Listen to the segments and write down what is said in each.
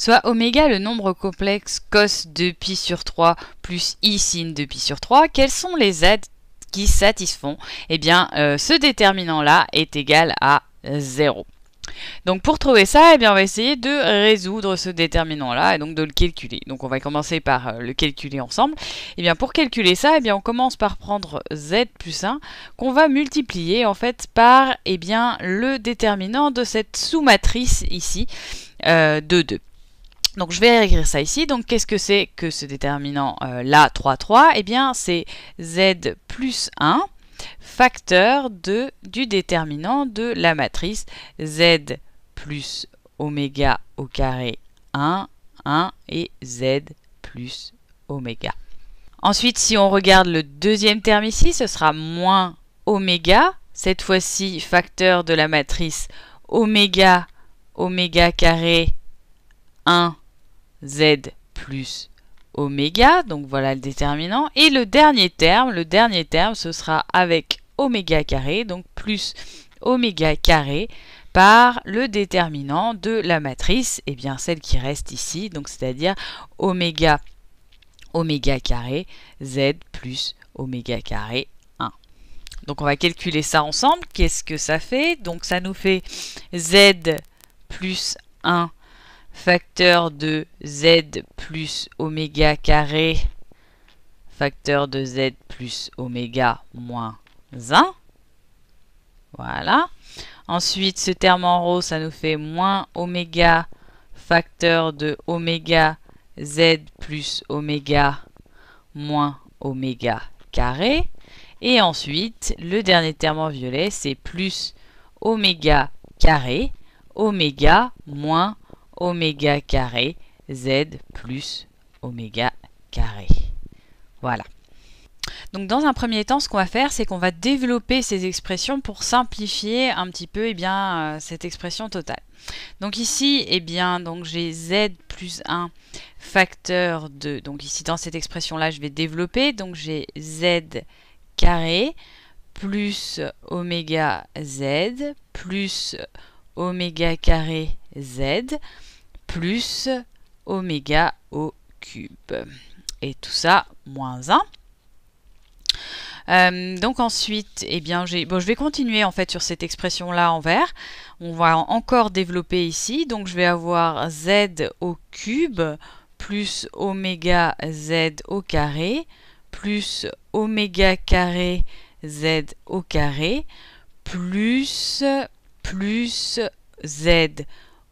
soit oméga le nombre complexe cos 2π sur 3 plus i sin 2π sur 3, quels sont les z qui satisfont Eh bien, euh, ce déterminant-là est égal à 0. Donc pour trouver ça, eh bien on va essayer de résoudre ce déterminant-là et donc de le calculer. Donc on va commencer par euh, le calculer ensemble. Et eh bien pour calculer ça, eh bien on commence par prendre z plus 1 qu'on va multiplier en fait par eh bien, le déterminant de cette sous-matrice ici euh, de 2. Donc je vais réécrire ça ici. Donc qu'est-ce que c'est que ce déterminant euh, là 3 3 Eh bien c'est z plus 1 facteur de, du déterminant de la matrice z plus oméga au carré 1, 1 et z plus oméga. Ensuite, si on regarde le deuxième terme ici, ce sera moins oméga, cette fois-ci facteur de la matrice oméga, oméga carré 1, Z plus oméga, donc voilà le déterminant. Et le dernier terme, le dernier terme, ce sera avec oméga carré, donc plus oméga carré par le déterminant de la matrice, et eh bien celle qui reste ici, donc c'est-à-dire oméga oméga carré z plus oméga carré 1. Donc on va calculer ça ensemble. Qu'est-ce que ça fait Donc ça nous fait z plus 1 facteur de z plus oméga carré, facteur de z plus oméga moins 1. Voilà. Ensuite, ce terme en rose, ça nous fait moins oméga facteur de oméga z plus oméga moins oméga carré. Et ensuite, le dernier terme en violet, c'est plus oméga carré, oméga moins oméga carré z plus oméga carré. Voilà. Donc dans un premier temps, ce qu'on va faire, c'est qu'on va développer ces expressions pour simplifier un petit peu eh bien, euh, cette expression totale. Donc ici, eh bien, donc j'ai z plus 1 facteur de... Donc ici, dans cette expression-là, je vais développer. Donc j'ai z carré plus oméga z plus oméga carré z plus oméga au cube. Et tout ça, moins 1. Euh, donc ensuite, eh bien, je vais continuer en fait sur cette expression-là en vert. On va encore développer ici. Donc je vais avoir z au cube plus oméga z au carré plus oméga carré z au carré plus plus z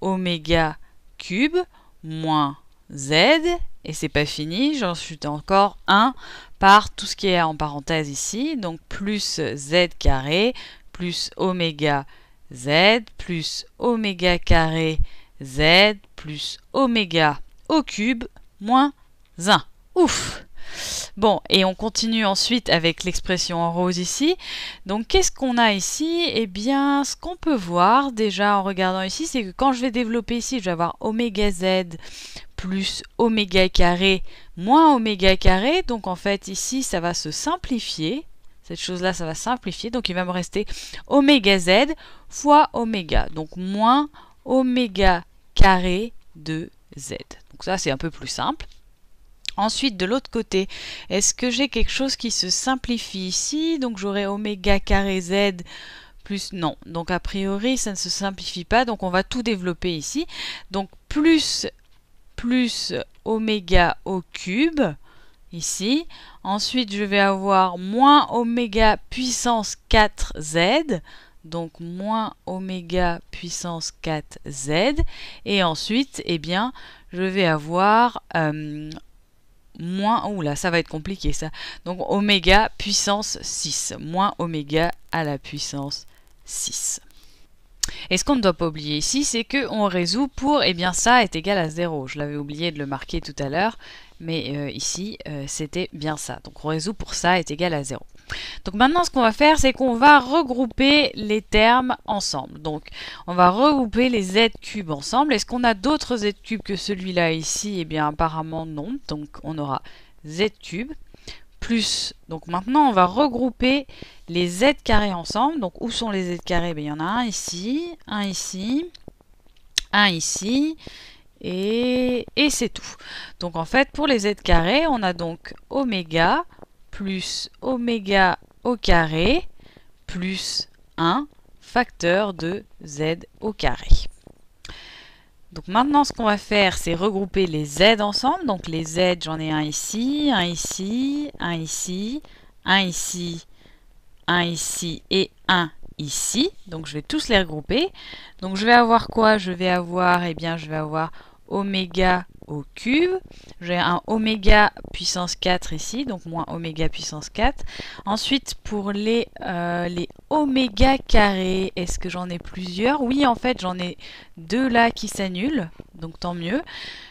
oméga cube moins z, et c'est pas fini, j'en suis encore 1 par tout ce qui est en parenthèse ici, donc plus z carré plus oméga z plus oméga carré z plus oméga au cube moins 1. Ouf Bon, et on continue ensuite avec l'expression en rose ici. Donc qu'est-ce qu'on a ici Eh bien, ce qu'on peut voir déjà en regardant ici, c'est que quand je vais développer ici, je vais avoir oméga z plus oméga carré moins oméga carré. Donc en fait, ici, ça va se simplifier. Cette chose-là, ça va simplifier. Donc il va me rester oméga z fois oméga. Donc moins oméga carré de z. Donc ça, c'est un peu plus simple. Ensuite, de l'autre côté, est-ce que j'ai quelque chose qui se simplifie ici Donc j'aurai oméga carré z plus non. Donc a priori, ça ne se simplifie pas. Donc on va tout développer ici. Donc plus plus oméga au cube ici. Ensuite, je vais avoir moins oméga puissance 4z. Donc moins oméga puissance 4z. Et ensuite, eh bien, je vais avoir euh, moins... oula oh ça va être compliqué ça. Donc oméga puissance 6, moins oméga à la puissance 6. Et ce qu'on ne doit pas oublier ici, c'est qu'on résout pour, et eh bien ça est égal à 0. Je l'avais oublié de le marquer tout à l'heure, mais euh, ici, euh, c'était bien ça. Donc on résout pour ça est égal à 0. Donc maintenant, ce qu'on va faire, c'est qu'on va regrouper les termes ensemble. Donc, on va regrouper les z cubes ensemble. Est-ce qu'on a d'autres z cubes que celui-là ici Eh bien, apparemment, non. Donc, on aura z cube plus... Donc maintenant, on va regrouper les z carrés ensemble. Donc, où sont les z carrés eh Il y en a un ici, un ici, un ici... Et, et c'est tout. Donc en fait, pour les z carrés, on a donc oméga plus oméga au carré plus 1 facteur de z au carré. Donc maintenant ce qu'on va faire c'est regrouper les z ensemble. Donc les z j'en ai un ici, un ici, un ici, un ici, un ici et un ici. Donc je vais tous les regrouper. Donc je vais avoir quoi Je vais avoir, eh bien je vais avoir oméga au cube. J'ai un oméga puissance 4 ici, donc moins oméga puissance 4. Ensuite, pour les, euh, les oméga carrés, est-ce que j'en ai plusieurs Oui, en fait, j'en ai deux là qui s'annulent, donc tant mieux.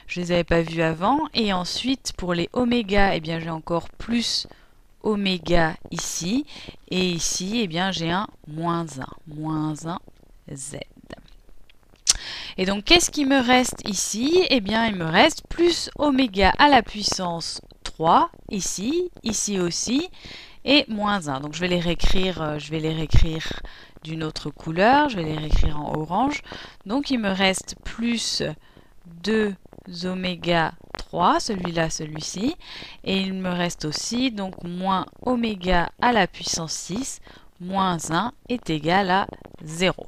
Je les avais pas vus avant. Et ensuite, pour les oméga, eh bien, j'ai encore plus oméga ici. Et ici, eh bien, j'ai un moins 1, moins 1, z. Et donc qu'est-ce qui me reste ici Eh bien il me reste plus oméga à la puissance 3 ici, ici aussi, et moins 1. Donc je vais les réécrire, euh, je vais les réécrire d'une autre couleur, je vais les réécrire en orange. Donc il me reste plus 2 oméga 3, celui-là, celui-ci, et il me reste aussi donc moins oméga à la puissance 6, moins 1 est égal à 0.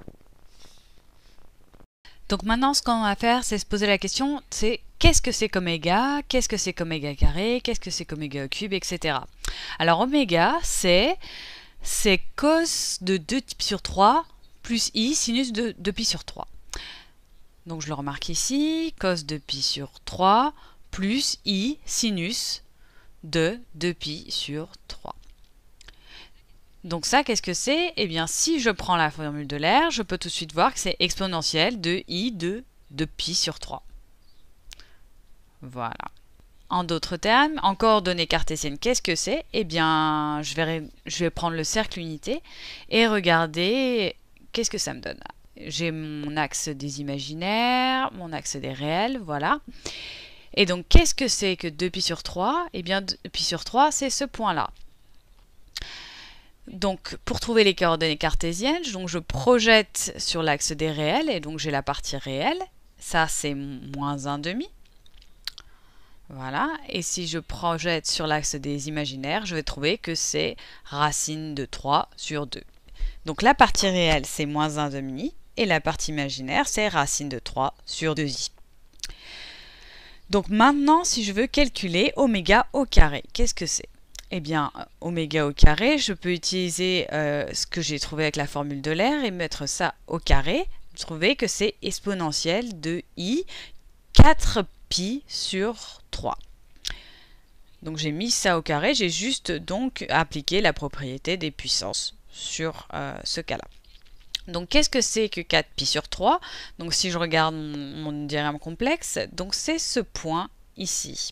Donc maintenant, ce qu'on va faire, c'est se poser la question, c'est qu'est-ce que c'est qu'oméga, qu'est-ce que c'est qu'oméga carré, qu'est-ce que c'est qu'oméga cube, etc. Alors oméga, c'est c'est cos de 2 pi sur 3 plus i sinus de 2 pi sur 3. Donc je le remarque ici, cos de pi sur 3 plus i sinus de 2 pi sur 3. Donc ça, qu'est-ce que c'est Eh bien, si je prends la formule de l'air, je peux tout de suite voir que c'est exponentielle de i de 2pi sur 3. Voilà. En d'autres termes, en coordonnées cartésiennes, qu'est-ce que c'est Eh bien, je vais, je vais prendre le cercle unité et regarder qu'est-ce que ça me donne. J'ai mon axe des imaginaires, mon axe des réels, voilà. Et donc, qu'est-ce que c'est que 2pi sur 3 Eh bien, 2pi sur 3, c'est ce point-là. Donc pour trouver les coordonnées cartésiennes, je projette sur l'axe des réels et donc j'ai la partie réelle. Ça c'est moins demi. Voilà, et si je projette sur l'axe des imaginaires, je vais trouver que c'est racine de 3 sur 2. Donc la partie réelle c'est moins demi, et la partie imaginaire c'est racine de 3 sur 2i. Donc maintenant si je veux calculer oméga au carré, qu'est-ce que c'est eh bien, oméga au carré, je peux utiliser euh, ce que j'ai trouvé avec la formule de l'air et mettre ça au carré, trouver que c'est exponentiel de i 4pi sur 3. Donc j'ai mis ça au carré, j'ai juste donc appliqué la propriété des puissances sur euh, ce cas-là. Donc qu'est-ce que c'est que 4pi sur 3 Donc si je regarde mon, mon, diagramme complexe, donc c'est ce point ici.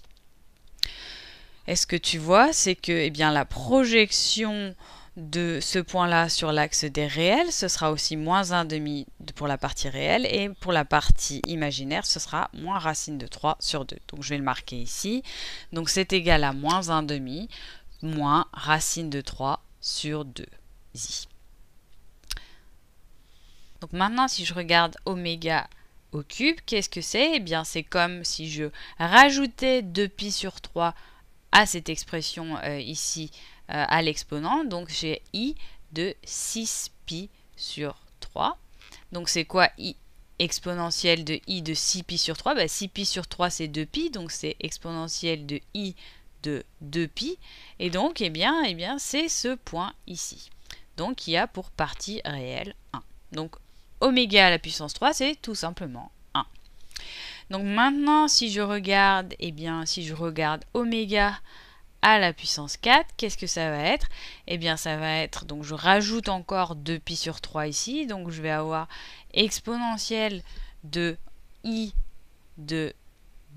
Et ce que tu vois, c'est que eh bien, la projection de ce point-là sur l'axe des réels, ce sera aussi moins 1 demi pour la partie réelle et pour la partie imaginaire, ce sera moins racine de 3 sur 2. Donc je vais le marquer ici. Donc c'est égal à moins 1,5 demi moins racine de 3 sur 2. Donc maintenant, si je regarde oméga au cube, qu'est-ce que c'est Eh bien, c'est comme si je rajoutais 2pi sur 3 à cette expression euh, ici euh, à l'exponent. Donc j'ai i de 6pi sur 3. Donc c'est quoi i exponentielle de i de 6pi sur 3 6pi bah, sur 3 c'est 2pi, donc c'est exponentielle de i de 2pi. Et donc eh bien, eh bien c'est ce point ici. Donc il y a pour partie réelle 1. Donc oméga à la puissance 3 c'est tout simplement donc maintenant, si je regarde, eh bien, si je regarde oméga à la puissance 4, qu'est-ce que ça va être Eh bien, ça va être, donc je rajoute encore 2pi sur 3 ici, donc je vais avoir exponentielle de i de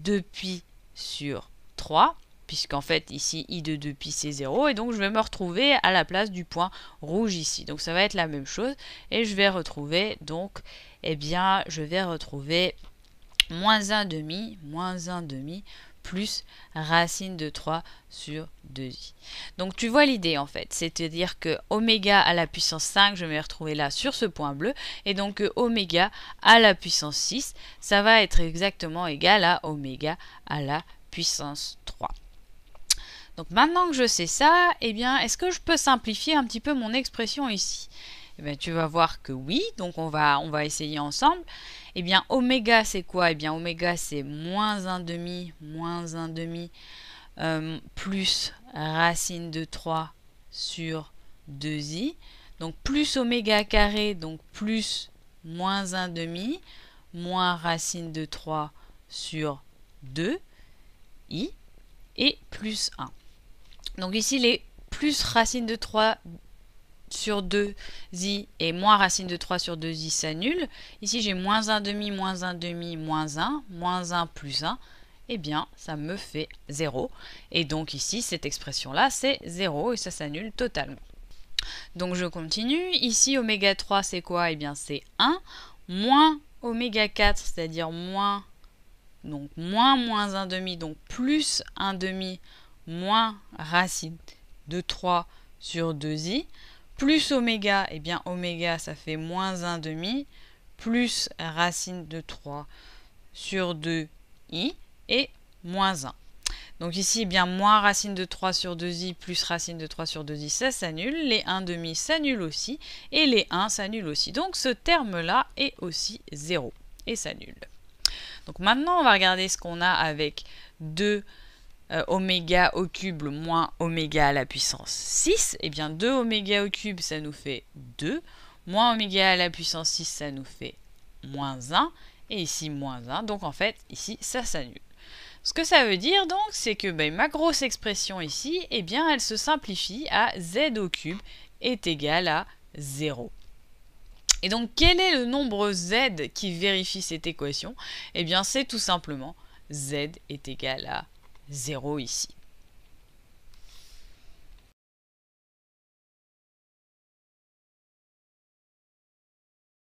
2pi sur 3, puisqu'en fait ici i de 2pi c'est 0, et donc je vais me retrouver à la place du point rouge ici. Donc ça va être la même chose, et je vais retrouver donc, eh bien, je vais retrouver moins 1 demi, moins 1 demi, plus racine de 3 sur 2i. Donc tu vois l'idée en fait, c'est-à-dire que oméga à la puissance 5, je vais me retrouver là sur ce point bleu, et donc euh, oméga à la puissance 6, ça va être exactement égal à oméga à la puissance 3. Donc maintenant que je sais ça, eh bien, est-ce que je peux simplifier un petit peu mon expression ici eh bien, tu vas voir que oui, donc on va, on va essayer ensemble. Eh bien, oméga, c'est quoi Eh bien, oméga, c'est moins 1 demi, moins 1 demi, euh, plus racine de 3 sur 2i. Donc, plus oméga carré, donc plus moins 1 demi, moins racine de 3 sur 2i, et plus 1. Donc ici, les plus racine de 3 sur 2i et moins racine de 3 sur 2i s'annule. Ici, j'ai moins 1 demi, moins 1 demi, moins 1, moins 1 plus 1. Eh bien, ça me fait 0. Et donc ici, cette expression-là, c'est 0 et ça s'annule totalement. Donc je continue. Ici, oméga 3, c'est quoi Eh bien, c'est 1 moins oméga 4, c'est-à-dire moins, donc moins moins 1 demi, donc plus 1 demi, moins racine de 3 sur 2i plus oméga, et eh bien oméga ça fait moins 1 demi, plus racine de 3 sur 2i et moins 1. Donc ici, eh bien moins racine de 3 sur 2i plus racine de 3 sur 2i, ça s'annule. Les 1 demi s'annulent aussi et les 1 s'annulent aussi. Donc ce terme-là est aussi 0 et s'annule. Donc maintenant, on va regarder ce qu'on a avec 2 euh, oméga au cube moins oméga à la puissance 6, et eh bien 2 oméga au cube ça nous fait 2, moins oméga à la puissance 6 ça nous fait moins 1, et ici moins 1, donc en fait ici ça s'annule. Ce que ça veut dire donc, c'est que ben, ma grosse expression ici, et eh bien elle se simplifie à z au cube est égal à 0. Et donc quel est le nombre z qui vérifie cette équation Eh bien c'est tout simplement z est égal à 0 ici.